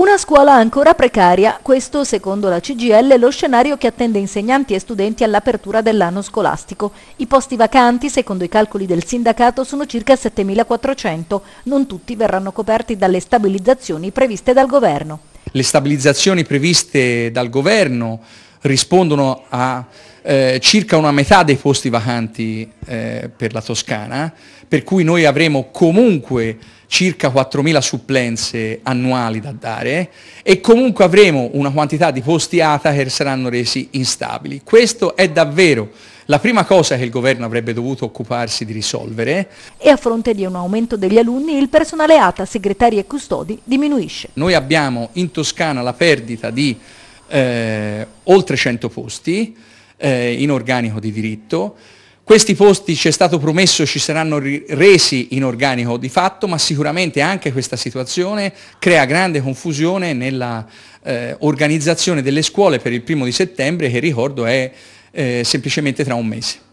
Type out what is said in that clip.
Una scuola ancora precaria, questo secondo la CGL è lo scenario che attende insegnanti e studenti all'apertura dell'anno scolastico. I posti vacanti, secondo i calcoli del sindacato, sono circa 7.400, non tutti verranno coperti dalle stabilizzazioni previste dal governo. Le stabilizzazioni previste dal governo rispondono a eh, circa una metà dei posti vacanti eh, per la Toscana, per cui noi avremo comunque circa 4.000 supplenze annuali da dare e comunque avremo una quantità di posti ATA che saranno resi instabili. Questo è davvero la prima cosa che il governo avrebbe dovuto occuparsi di risolvere. E a fronte di un aumento degli alunni, il personale ATA, segretari e custodi diminuisce. Noi abbiamo in Toscana la perdita di eh, oltre 100 posti eh, in organico di diritto. Questi posti ci è stato promesso ci saranno resi in organico di fatto, ma sicuramente anche questa situazione crea grande confusione nell'organizzazione eh, delle scuole per il primo di settembre, che ricordo è eh, semplicemente tra un mese.